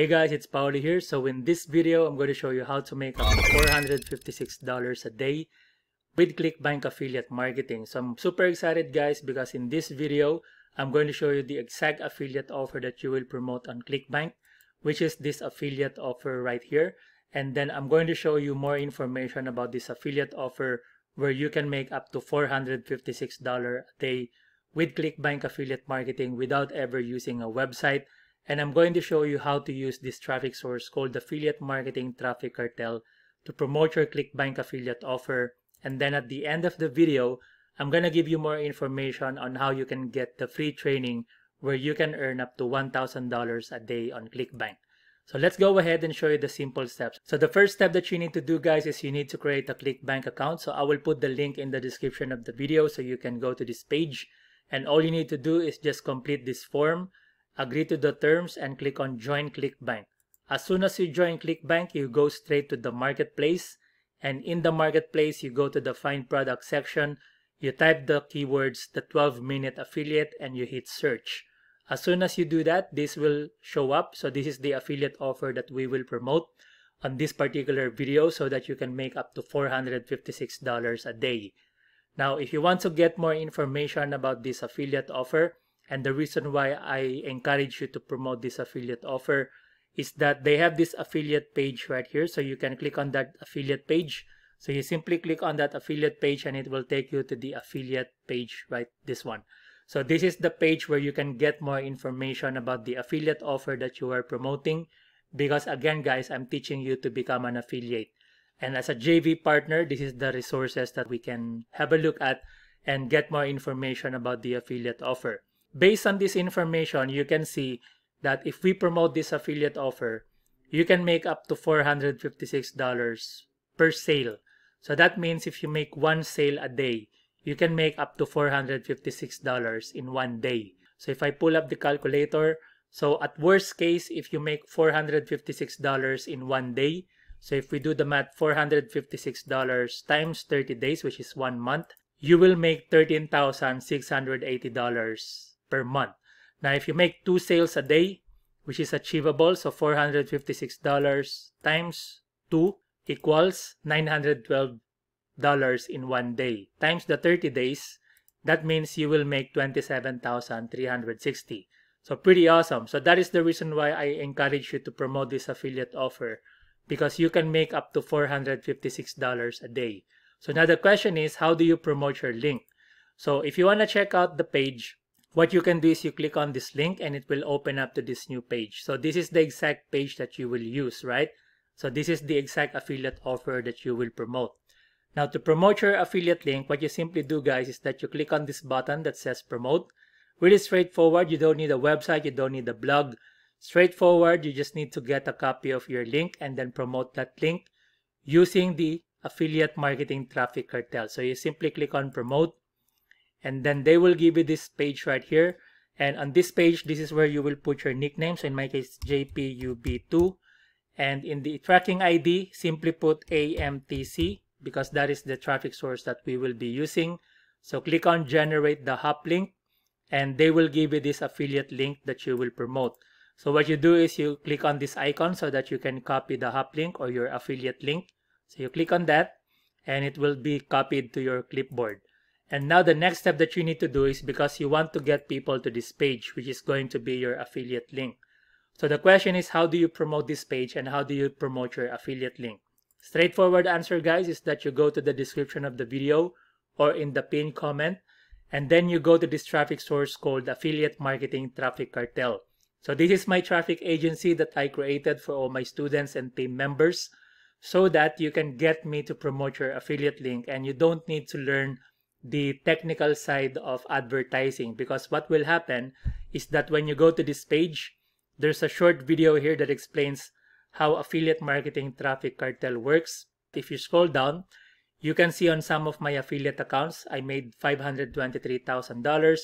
Hey guys, it's Paolo here. So in this video, I'm going to show you how to make up $456 a day with ClickBank affiliate marketing. So I'm super excited guys because in this video, I'm going to show you the exact affiliate offer that you will promote on ClickBank, which is this affiliate offer right here. And then I'm going to show you more information about this affiliate offer where you can make up to $456 a day with ClickBank affiliate marketing without ever using a website and I'm going to show you how to use this traffic source called Affiliate Marketing Traffic Cartel to promote your ClickBank affiliate offer. And then at the end of the video, I'm going to give you more information on how you can get the free training where you can earn up to $1,000 a day on ClickBank. So let's go ahead and show you the simple steps. So the first step that you need to do guys is you need to create a ClickBank account. So I will put the link in the description of the video so you can go to this page. And all you need to do is just complete this form agree to the terms and click on join clickbank. As soon as you join clickbank, you go straight to the marketplace and in the marketplace, you go to the find product section, you type the keywords, the 12 minute affiliate and you hit search. As soon as you do that, this will show up. So this is the affiliate offer that we will promote on this particular video so that you can make up to $456 a day. Now, if you want to get more information about this affiliate offer, and the reason why I encourage you to promote this affiliate offer is that they have this affiliate page right here. So you can click on that affiliate page. So you simply click on that affiliate page and it will take you to the affiliate page, right? This one. So this is the page where you can get more information about the affiliate offer that you are promoting. Because again, guys, I'm teaching you to become an affiliate. And as a JV partner, this is the resources that we can have a look at and get more information about the affiliate offer. Based on this information, you can see that if we promote this affiliate offer, you can make up to $456 per sale. So that means if you make one sale a day, you can make up to $456 in one day. So if I pull up the calculator, so at worst case, if you make $456 in one day, so if we do the math, $456 times 30 days, which is one month, you will make $13,680 per month. Now, if you make two sales a day, which is achievable, so $456 times 2 equals $912 in one day. Times the 30 days, that means you will make 27,360. So pretty awesome. So that is the reason why I encourage you to promote this affiliate offer because you can make up to $456 a day. So now the question is, how do you promote your link? So if you want to check out the page, what you can do is you click on this link and it will open up to this new page. So this is the exact page that you will use, right? So this is the exact affiliate offer that you will promote. Now to promote your affiliate link, what you simply do guys is that you click on this button that says promote. Really straightforward. You don't need a website. You don't need a blog. Straightforward. You just need to get a copy of your link and then promote that link using the affiliate marketing traffic cartel. So you simply click on promote and then they will give you this page right here and on this page this is where you will put your nickname so in my case jpub2 and in the tracking id simply put amtc because that is the traffic source that we will be using so click on generate the hub link and they will give you this affiliate link that you will promote so what you do is you click on this icon so that you can copy the hub link or your affiliate link so you click on that and it will be copied to your clipboard and now the next step that you need to do is because you want to get people to this page, which is going to be your affiliate link. So the question is how do you promote this page and how do you promote your affiliate link? Straightforward answer guys is that you go to the description of the video or in the pinned comment and then you go to this traffic source called affiliate marketing traffic cartel. So this is my traffic agency that I created for all my students and team members so that you can get me to promote your affiliate link and you don't need to learn the technical side of advertising because what will happen is that when you go to this page, there's a short video here that explains how affiliate marketing traffic cartel works. If you scroll down, you can see on some of my affiliate accounts, I made $523,000.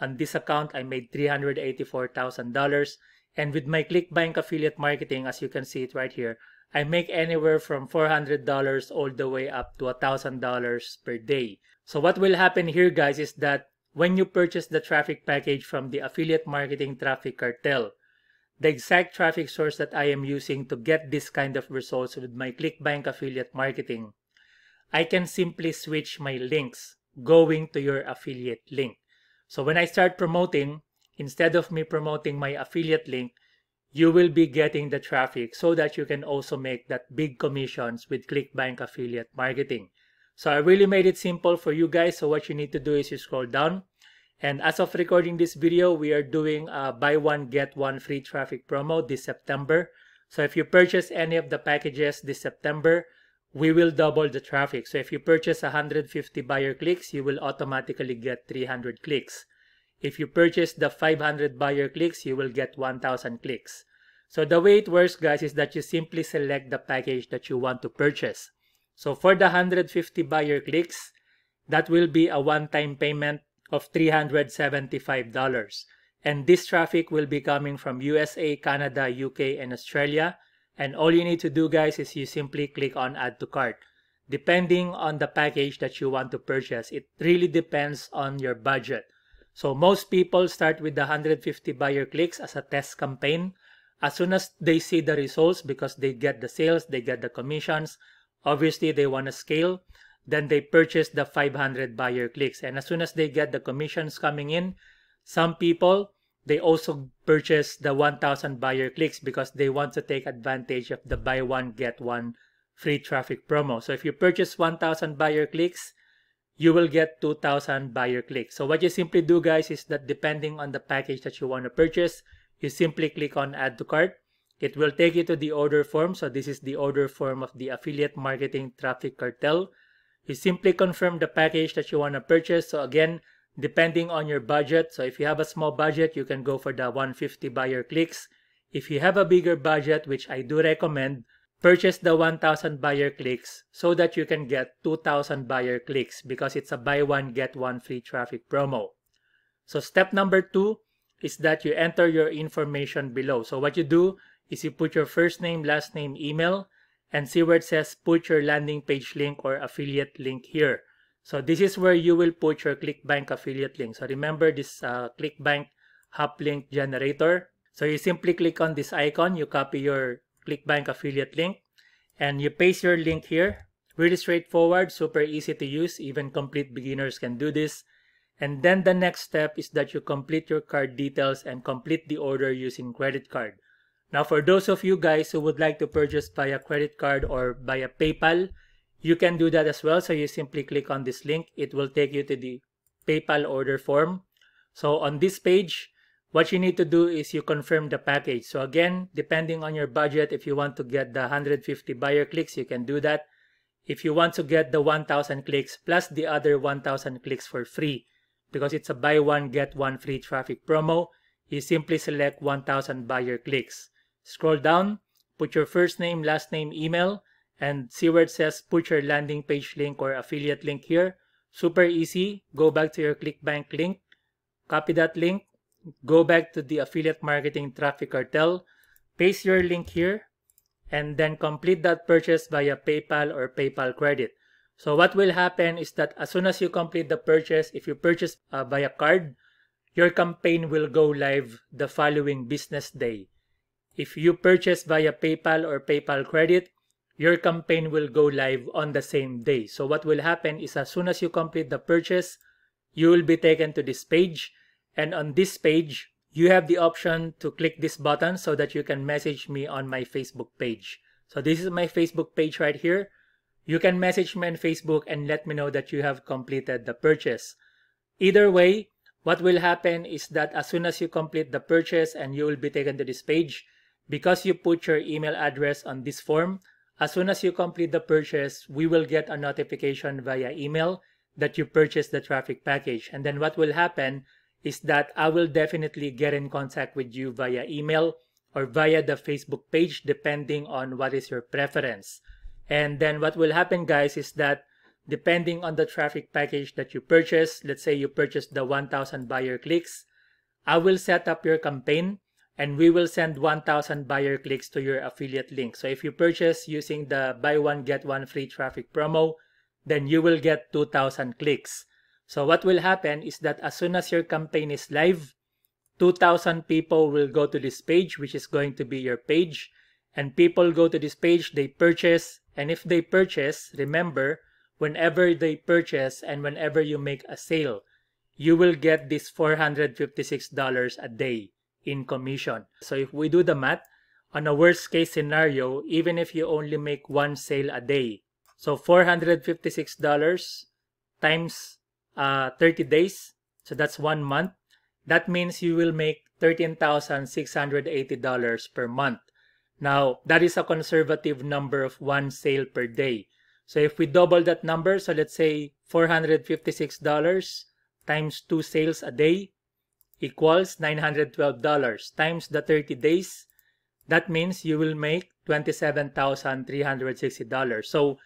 On this account, I made $384,000. And with my ClickBank affiliate marketing, as you can see it right here, I make anywhere from $400 all the way up to $1,000 per day. So what will happen here guys is that when you purchase the traffic package from the affiliate marketing traffic cartel, the exact traffic source that I am using to get this kind of results with my ClickBank affiliate marketing, I can simply switch my links going to your affiliate link. So when I start promoting, instead of me promoting my affiliate link, you will be getting the traffic so that you can also make that big commissions with ClickBank affiliate marketing. So I really made it simple for you guys. So what you need to do is you scroll down. And as of recording this video, we are doing a buy one, get one free traffic promo this September. So if you purchase any of the packages this September, we will double the traffic. So if you purchase 150 buyer clicks, you will automatically get 300 clicks. If you purchase the 500 buyer clicks, you will get 1000 clicks. So the way it works guys is that you simply select the package that you want to purchase. So for the 150 buyer clicks, that will be a one-time payment of $375. And this traffic will be coming from USA, Canada, UK, and Australia. And all you need to do guys is you simply click on add to cart. Depending on the package that you want to purchase, it really depends on your budget. So most people start with the 150 buyer clicks as a test campaign. As soon as they see the results because they get the sales, they get the commissions, Obviously, they want to scale. Then they purchase the 500 buyer clicks. And as soon as they get the commissions coming in, some people, they also purchase the 1,000 buyer clicks because they want to take advantage of the buy one, get one free traffic promo. So if you purchase 1,000 buyer clicks, you will get 2,000 buyer clicks. So what you simply do, guys, is that depending on the package that you want to purchase, you simply click on add to cart it will take you to the order form. So this is the order form of the affiliate marketing traffic cartel. You simply confirm the package that you want to purchase. So again, depending on your budget. So if you have a small budget, you can go for the 150 buyer clicks. If you have a bigger budget, which I do recommend, purchase the 1000 buyer clicks so that you can get 2000 buyer clicks because it's a buy one get one free traffic promo. So step number two is that you enter your information below. So what you do is you put your first name, last name, email, and see where it says put your landing page link or affiliate link here. So this is where you will put your ClickBank affiliate link. So remember this uh, ClickBank Hub Link Generator. So you simply click on this icon, you copy your ClickBank affiliate link, and you paste your link here. Really straightforward, super easy to use, even complete beginners can do this. And then the next step is that you complete your card details and complete the order using credit card. Now, for those of you guys who would like to purchase via credit card or via PayPal, you can do that as well. So you simply click on this link. It will take you to the PayPal order form. So on this page, what you need to do is you confirm the package. So again, depending on your budget, if you want to get the 150 buyer clicks, you can do that. If you want to get the 1000 clicks plus the other 1000 clicks for free, because it's a buy one, get one free traffic promo, you simply select 1000 buyer clicks. Scroll down, put your first name, last name, email, and see where it says put your landing page link or affiliate link here. Super easy. Go back to your ClickBank link, copy that link, go back to the affiliate marketing traffic cartel, paste your link here, and then complete that purchase via PayPal or PayPal credit. So what will happen is that as soon as you complete the purchase, if you purchase uh, via card, your campaign will go live the following business day. If you purchase via PayPal or PayPal Credit, your campaign will go live on the same day. So what will happen is as soon as you complete the purchase, you will be taken to this page. And on this page, you have the option to click this button so that you can message me on my Facebook page. So this is my Facebook page right here. You can message me on Facebook and let me know that you have completed the purchase. Either way, what will happen is that as soon as you complete the purchase and you will be taken to this page, because you put your email address on this form, as soon as you complete the purchase, we will get a notification via email that you purchased the traffic package. And then what will happen is that I will definitely get in contact with you via email or via the Facebook page, depending on what is your preference. And then what will happen, guys, is that depending on the traffic package that you purchase, let's say you purchased the 1000 buyer clicks, I will set up your campaign and we will send 1,000 buyer clicks to your affiliate link. So if you purchase using the buy one get one free traffic promo, then you will get 2,000 clicks. So what will happen is that as soon as your campaign is live, 2,000 people will go to this page, which is going to be your page. And people go to this page, they purchase. And if they purchase, remember, whenever they purchase and whenever you make a sale, you will get this $456 a day in commission. So if we do the math, on a worst case scenario, even if you only make one sale a day, so $456 times uh, 30 days, so that's one month, that means you will make $13,680 per month. Now, that is a conservative number of one sale per day. So if we double that number, so let's say $456 times two sales a day, equals $912 times the 30 days. That means you will make $27,360. So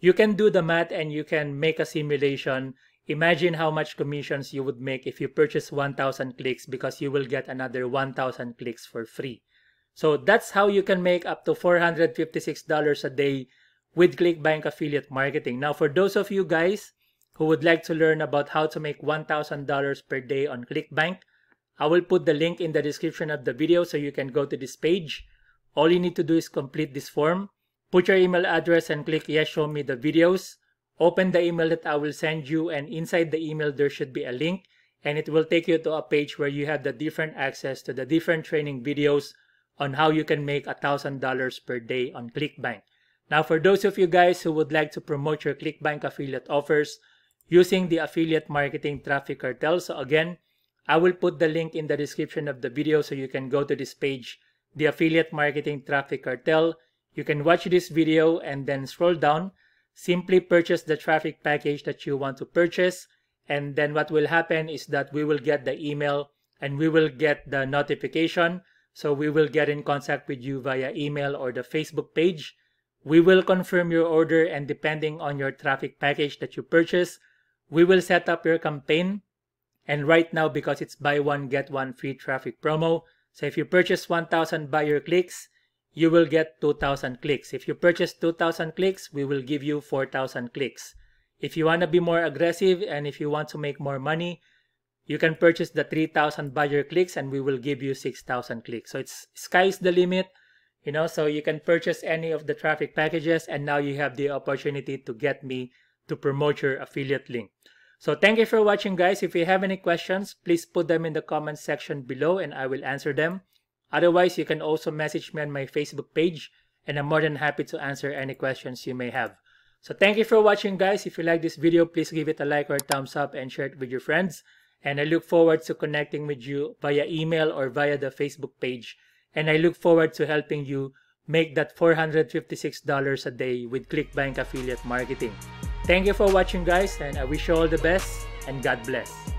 you can do the math and you can make a simulation. Imagine how much commissions you would make if you purchase 1,000 clicks because you will get another 1,000 clicks for free. So that's how you can make up to $456 a day with ClickBank affiliate marketing. Now, for those of you guys who would like to learn about how to make $1,000 per day on ClickBank, I will put the link in the description of the video so you can go to this page. All you need to do is complete this form. Put your email address and click yes show me the videos. Open the email that I will send you and inside the email there should be a link and it will take you to a page where you have the different access to the different training videos on how you can make $1,000 per day on ClickBank. Now for those of you guys who would like to promote your ClickBank affiliate offers using the affiliate marketing traffic cartel, so again, I will put the link in the description of the video so you can go to this page, the Affiliate Marketing Traffic Cartel. You can watch this video and then scroll down. Simply purchase the traffic package that you want to purchase. And then what will happen is that we will get the email and we will get the notification. So we will get in contact with you via email or the Facebook page. We will confirm your order and depending on your traffic package that you purchase, we will set up your campaign and right now, because it's buy one, get one free traffic promo, so if you purchase 1,000 buyer clicks, you will get 2,000 clicks. If you purchase 2,000 clicks, we will give you 4,000 clicks. If you want to be more aggressive and if you want to make more money, you can purchase the 3,000 buyer clicks and we will give you 6,000 clicks. So it's sky's the limit, you know, so you can purchase any of the traffic packages and now you have the opportunity to get me to promote your affiliate link. So thank you for watching guys. If you have any questions, please put them in the comment section below and I will answer them. Otherwise, you can also message me on my Facebook page and I'm more than happy to answer any questions you may have. So thank you for watching guys. If you like this video, please give it a like or a thumbs up and share it with your friends. And I look forward to connecting with you via email or via the Facebook page. And I look forward to helping you make that $456 a day with ClickBank affiliate marketing. Thank you for watching guys and I wish you all the best and God bless.